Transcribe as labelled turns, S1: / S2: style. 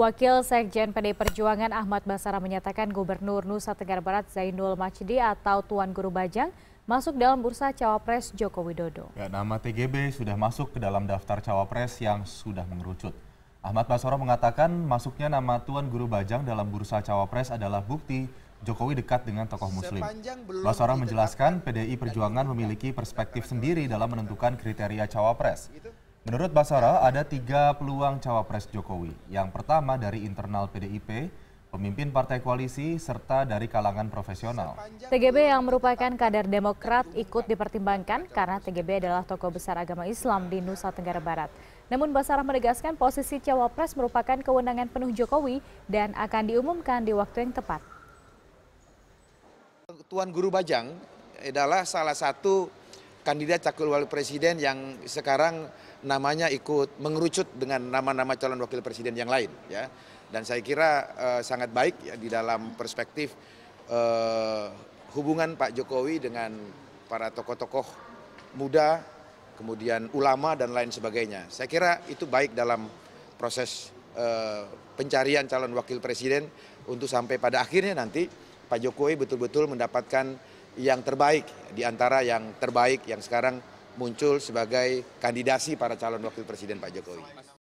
S1: Wakil Sekjen PD Perjuangan Ahmad Basara menyatakan Gubernur Nusa Tenggara Barat Zainul Majdi atau Tuan Guru Bajang masuk dalam bursa Cawapres Joko Widodo. Ya,
S2: nama TGB sudah masuk ke dalam daftar Cawapres yang sudah mengerucut. Ahmad Basara mengatakan masuknya nama Tuan Guru Bajang dalam bursa Cawapres adalah bukti Jokowi dekat dengan tokoh muslim. Basara menjelaskan PDI Perjuangan memiliki perspektif sendiri dalam menentukan kriteria Cawapres. Menurut Basara, ada tiga peluang cawapres Jokowi. Yang pertama dari internal PDIP, pemimpin partai koalisi, serta dari kalangan profesional.
S1: TGB yang merupakan kader demokrat ikut dipertimbangkan karena TGB adalah tokoh besar agama Islam di Nusa Tenggara Barat. Namun Basara menegaskan posisi cawapres merupakan kewenangan penuh Jokowi dan akan diumumkan di waktu yang tepat.
S3: Tuan Guru Bajang adalah salah satu kandidat cakul wakil presiden yang sekarang namanya ikut mengerucut dengan nama-nama calon wakil presiden yang lain ya dan saya kira uh, sangat baik ya di dalam perspektif uh, hubungan Pak Jokowi dengan para tokoh-tokoh muda kemudian ulama dan lain sebagainya saya kira itu baik dalam proses uh, pencarian calon wakil presiden untuk sampai pada akhirnya nanti Pak Jokowi betul-betul mendapatkan yang terbaik di antara yang terbaik yang sekarang muncul
S1: sebagai kandidasi para calon wakil presiden Pak Jokowi.